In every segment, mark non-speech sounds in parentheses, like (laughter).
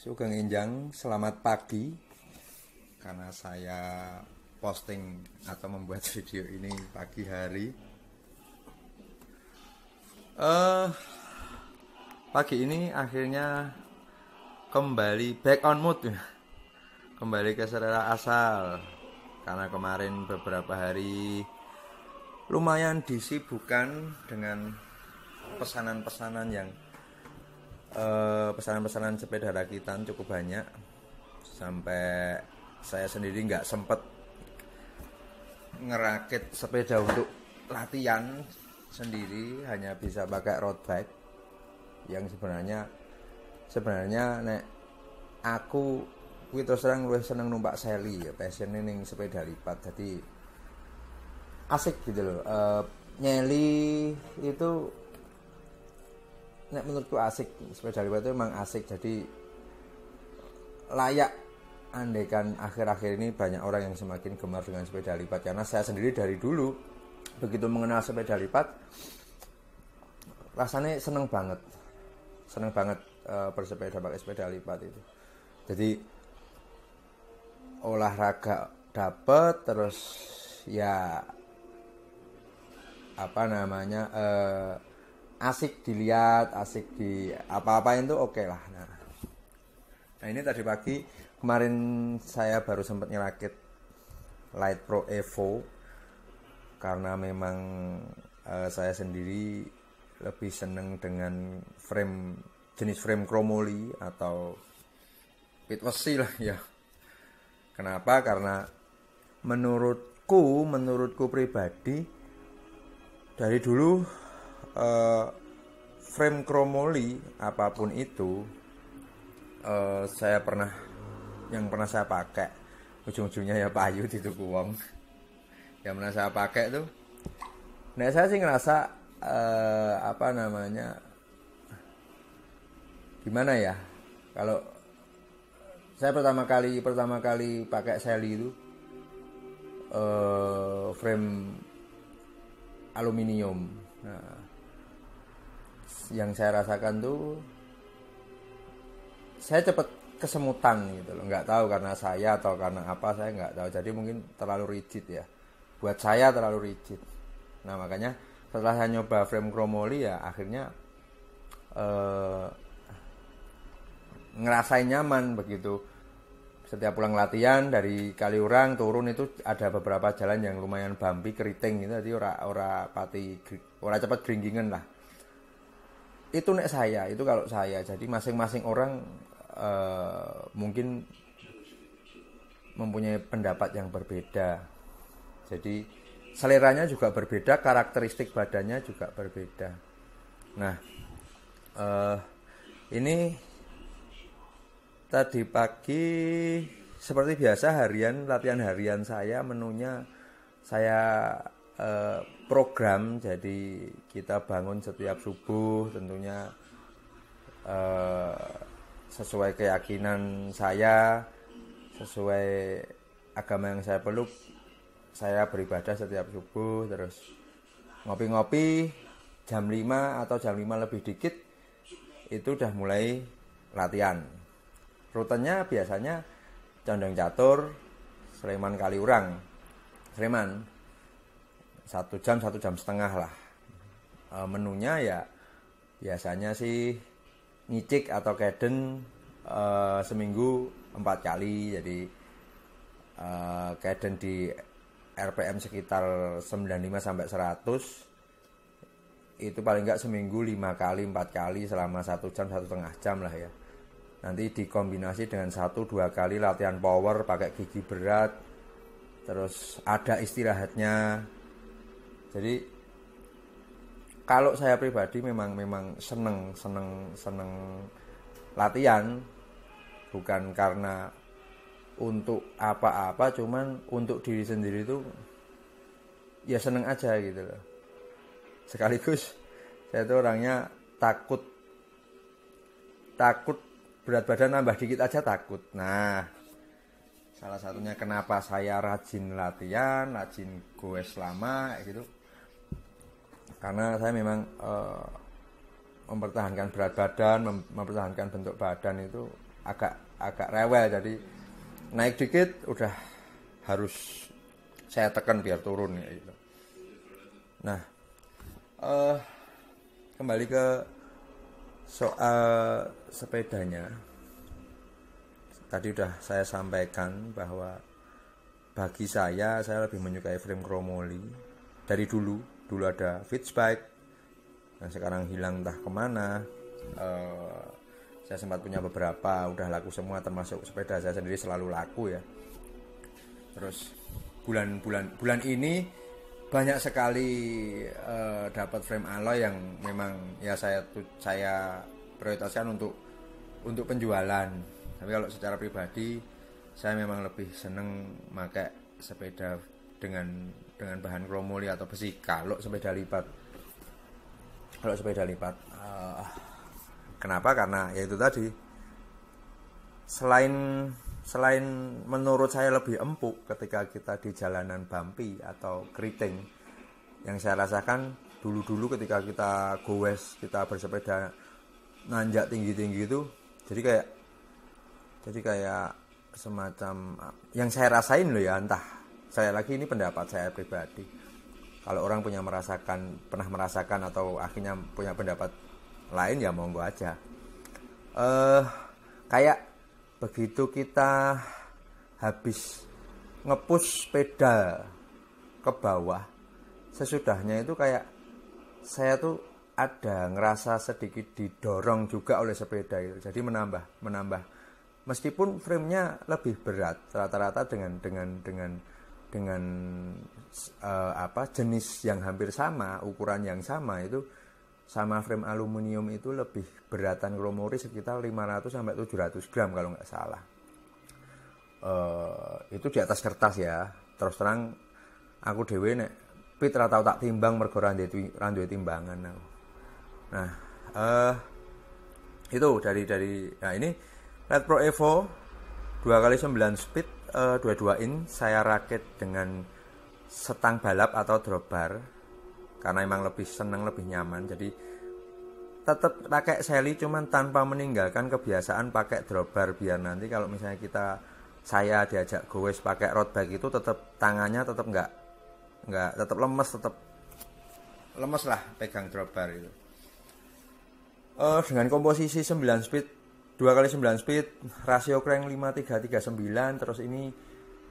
Sugeng Injang, selamat pagi. Karena saya posting atau membuat (laughs) video ini pagi hari. Uh, pagi ini akhirnya kembali back on mood. ya, (laughs) Kembali ke selera asal. Karena kemarin beberapa hari lumayan disibukan dengan pesanan-pesanan yang Eh, pesanan-pesanan sepeda rakitan cukup banyak sampai saya sendiri nggak sempet ngerakit sepeda untuk latihan sendiri hanya bisa pakai road bike yang sebenarnya sebenarnya nek aku kuwi terus terang luwih seneng numpak seli ya passion ini sepeda lipat jadi asik gitu loh e, nyeli itu nek menurutku asik sepeda lipat itu memang asik jadi layak andaikan akhir-akhir ini banyak orang yang semakin gemar dengan sepeda lipat karena saya sendiri dari dulu begitu mengenal sepeda lipat rasanya seneng banget seneng banget e, bersepeda pakai sepeda lipat itu jadi olahraga dapet terus ya apa namanya eh, asik dilihat, asik di apa-apain tuh oke okay lah. Nah. nah, ini tadi pagi kemarin saya baru sempat nyerakit Light Pro Evo karena memang uh, saya sendiri lebih seneng dengan frame jenis frame chromoly atau pitwesi lah (laughs) ya. Kenapa? Karena menurutku, menurutku pribadi dari dulu uh, frame chromoly apapun itu uh, saya pernah yang pernah saya pakai ujung-ujungnya ya payu di tuku wong yang pernah saya pakai tuh nah saya sih ngerasa uh, apa namanya gimana ya kalau saya pertama kali pertama kali pakai seli itu uh, frame aluminium nah yang saya rasakan tuh saya cepat kesemutan gitu loh nggak tahu karena saya atau karena apa saya nggak tahu jadi mungkin terlalu rigid ya buat saya terlalu rigid nah makanya setelah saya nyoba frame chromoly ya akhirnya eh, ngerasain nyaman begitu setiap pulang latihan dari Kaliurang turun itu ada beberapa jalan yang lumayan bambi keriting gitu jadi ora ora pati ora cepat lah itu nek saya itu kalau saya jadi masing-masing orang uh, mungkin mempunyai pendapat yang berbeda jadi seleranya juga berbeda karakteristik badannya juga berbeda nah uh, ini tadi pagi seperti biasa harian latihan harian saya menunya saya Eh, program jadi kita bangun setiap subuh tentunya uh, sesuai keyakinan saya sesuai agama yang saya peluk saya beribadah setiap subuh terus ngopi-ngopi jam 5 atau jam 5 lebih dikit itu udah mulai latihan rutenya biasanya condong catur Sleman Kaliurang Sleman satu jam satu jam setengah lah e, menunya ya biasanya sih nyicik atau keden e, seminggu empat kali jadi e, keden di RPM sekitar 95 sampai 100 itu paling nggak seminggu lima kali empat kali selama satu jam satu setengah jam lah ya nanti dikombinasi dengan satu dua kali latihan power pakai gigi berat terus ada istirahatnya jadi kalau saya pribadi memang memang seneng seneng seneng latihan bukan karena untuk apa-apa cuman untuk diri sendiri itu ya seneng aja gitu loh sekaligus saya itu orangnya takut takut berat badan nambah dikit aja takut nah salah satunya kenapa saya rajin latihan rajin gue selama gitu karena saya memang uh, mempertahankan berat badan mem mempertahankan bentuk badan itu agak agak rewel jadi naik dikit udah harus saya tekan biar turun ya gitu. Nah, uh, kembali ke soal sepedanya. Tadi udah saya sampaikan bahwa bagi saya saya lebih menyukai frame Cromoli dari dulu dulu ada fit Fitzbike nah sekarang hilang entah kemana uh, saya sempat punya beberapa udah laku semua termasuk sepeda saya sendiri selalu laku ya terus bulan-bulan bulan ini banyak sekali uh, dapat frame alloy yang memang ya saya saya prioritaskan untuk untuk penjualan tapi kalau secara pribadi saya memang lebih seneng pakai sepeda dengan dengan bahan kromoli atau besi kalau sepeda lipat kalau sepeda lipat uh, kenapa karena ya itu tadi selain selain menurut saya lebih empuk ketika kita di jalanan bumpy atau keriting yang saya rasakan dulu-dulu ketika kita gowes kita bersepeda nanjak tinggi-tinggi itu jadi kayak jadi kayak semacam yang saya rasain loh ya entah saya lagi ini pendapat saya pribadi kalau orang punya merasakan pernah merasakan atau akhirnya punya pendapat lain ya monggo aja eh kayak begitu kita habis ngepush sepeda ke bawah sesudahnya itu kayak saya tuh ada ngerasa sedikit didorong juga oleh sepeda itu jadi menambah menambah meskipun framenya lebih berat rata-rata dengan dengan dengan dengan uh, apa jenis yang hampir sama, ukuran yang sama itu sama frame aluminium itu lebih beratan kromori sekitar 500 sampai 700 gram kalau nggak salah. Uh, itu di atas kertas ya. Terus terang aku dewe nek pitra tau tak timbang mergo di randu timbangan Nah, uh, itu dari dari nah ini Red Pro Evo dua kali sembilan speed uh, eh, dua-dua in saya rakit dengan setang balap atau drop karena emang lebih seneng lebih nyaman jadi tetap pakai seli cuman tanpa meninggalkan kebiasaan pakai drop biar nanti kalau misalnya kita saya diajak gowes pakai road bike itu tetap tangannya tetap nggak nggak tetap lemes tetap lemes lah pegang drop itu uh, dengan komposisi 9 speed dua kali 9 speed rasio crank 5339 terus ini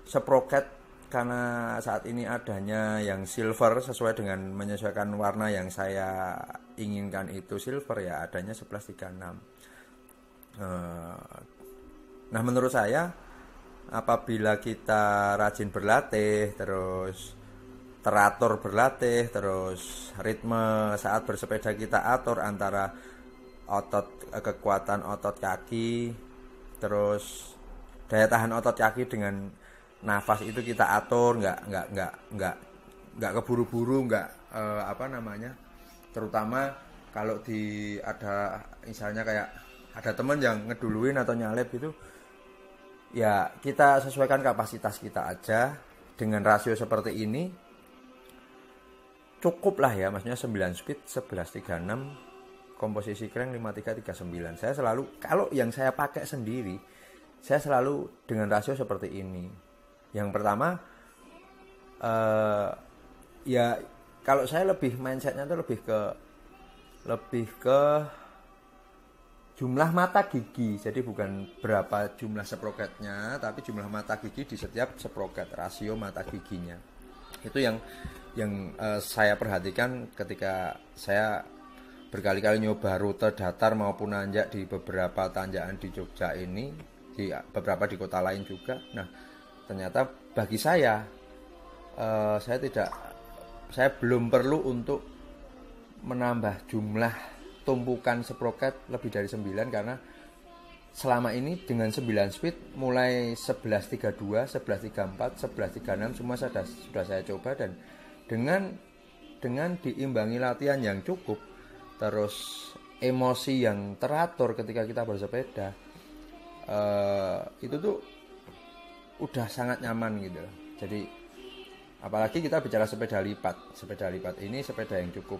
sprocket karena saat ini adanya yang silver sesuai dengan menyesuaikan warna yang saya inginkan itu silver ya adanya 1136 eh, nah menurut saya apabila kita rajin berlatih terus teratur berlatih terus ritme saat bersepeda kita atur antara otot eh, kekuatan otot kaki terus daya tahan otot kaki dengan nafas itu kita atur nggak nggak nggak nggak nggak keburu-buru nggak eh, apa namanya terutama kalau di ada misalnya kayak ada teman yang ngeduluin atau nyalep gitu ya kita sesuaikan kapasitas kita aja dengan rasio seperti ini cukup lah ya maksudnya 9 speed 36 komposisi crank 5339 saya selalu kalau yang saya pakai sendiri saya selalu dengan rasio seperti ini yang pertama uh, ya kalau saya lebih mindsetnya itu lebih ke lebih ke jumlah mata gigi jadi bukan berapa jumlah seproketnya tapi jumlah mata gigi di setiap seproket rasio mata giginya itu yang yang uh, saya perhatikan ketika saya berkali-kali nyoba rute datar maupun nanjak di beberapa tanjakan di Jogja ini, di beberapa di kota lain juga. Nah, ternyata bagi saya, uh, saya tidak, saya belum perlu untuk menambah jumlah tumpukan sprocket lebih dari 9 karena selama ini dengan 9 speed mulai 1132, 1134, 1136 semua sudah sudah saya coba dan dengan dengan diimbangi latihan yang cukup terus emosi yang teratur ketika kita bersepeda uh, itu tuh udah sangat nyaman gitu jadi apalagi kita bicara sepeda lipat sepeda lipat ini sepeda yang cukup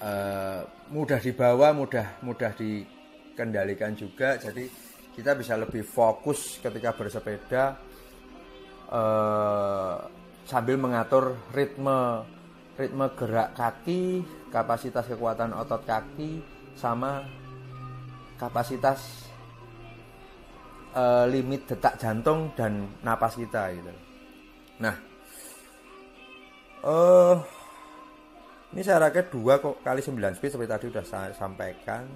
uh, mudah dibawa mudah mudah dikendalikan juga jadi kita bisa lebih fokus ketika bersepeda uh, sambil mengatur ritme ritme gerak kaki, kapasitas kekuatan otot kaki, sama kapasitas uh, limit detak jantung dan napas kita gitu. Nah, uh, ini saya rakyat 2 kali 9 speed seperti tadi sudah saya sampaikan.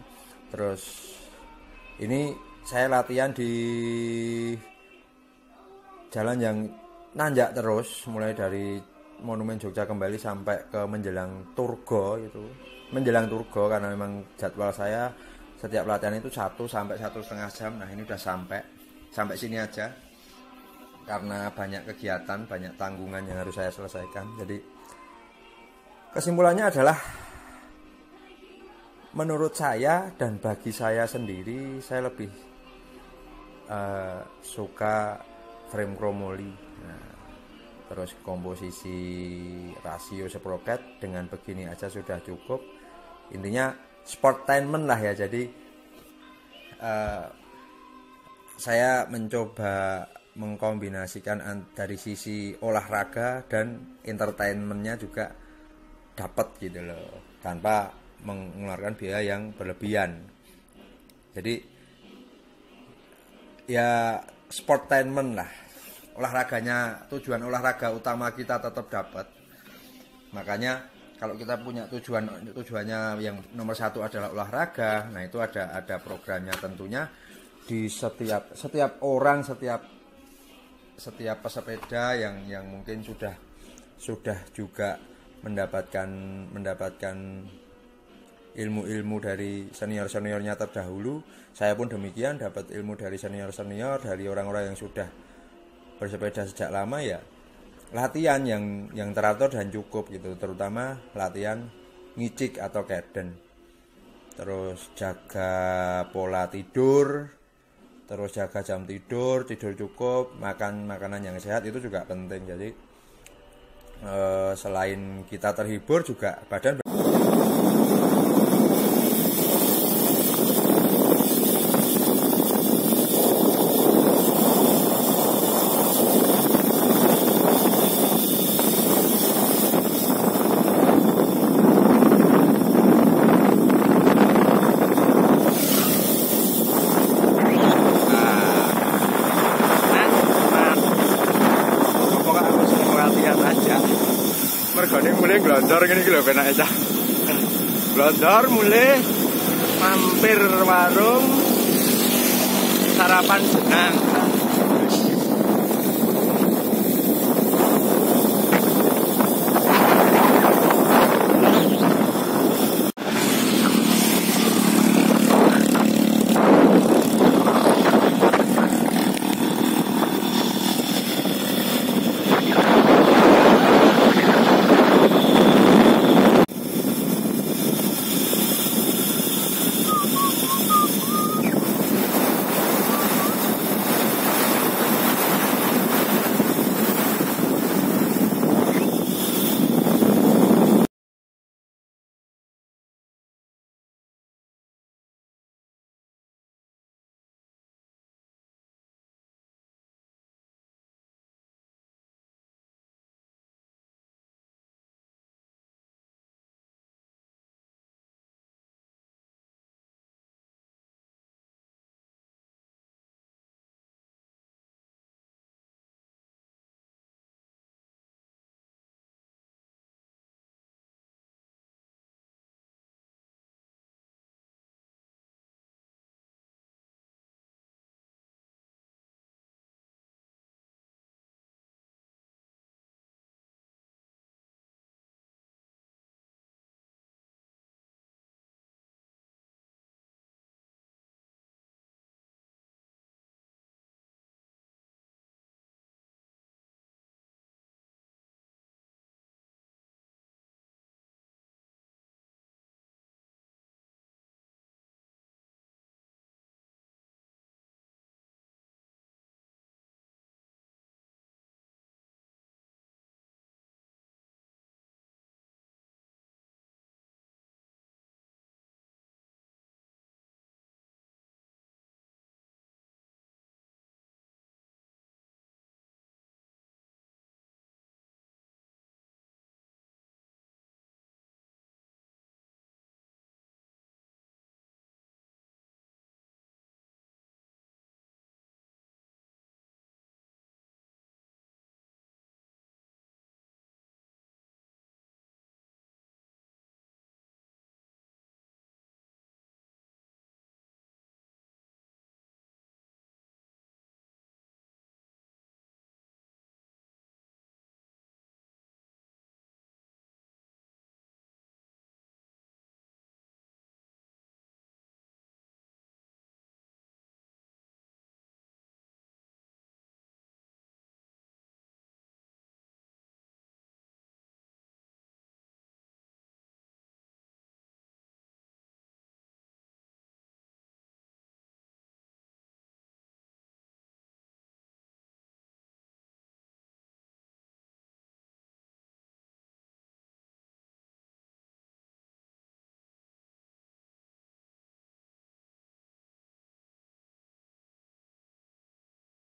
Terus ini saya latihan di jalan yang nanjak terus mulai dari monumen Jogja kembali sampai ke menjelang Turgo itu menjelang Turgo karena memang jadwal saya setiap latihan itu satu sampai satu setengah jam nah ini udah sampai sampai sini aja karena banyak kegiatan banyak tanggungan yang harus saya selesaikan jadi kesimpulannya adalah menurut saya dan bagi saya sendiri saya lebih uh, suka frame kromoli nah, terus komposisi rasio sprocket dengan begini aja sudah cukup intinya sportainment lah ya jadi uh, saya mencoba mengkombinasikan dari sisi olahraga dan entertainmentnya juga dapat gitu loh tanpa mengeluarkan biaya yang berlebihan jadi ya sportainment lah olahraganya tujuan olahraga utama kita tetap dapat makanya kalau kita punya tujuan tujuannya yang nomor satu adalah olahraga nah itu ada ada programnya tentunya di setiap setiap orang setiap setiap pesepeda yang yang mungkin sudah sudah juga mendapatkan mendapatkan ilmu-ilmu dari senior-seniornya terdahulu saya pun demikian dapat ilmu dari senior-senior dari orang-orang yang sudah bersepeda sejak lama ya latihan yang yang teratur dan cukup gitu terutama latihan ngicik atau keden terus jaga pola tidur terus jaga jam tidur tidur cukup makan makanan yang sehat itu juga penting jadi eh, selain kita terhibur juga badan blondor ngene iki lho penak ya, Blondor mulai mampir warung sarapan senang.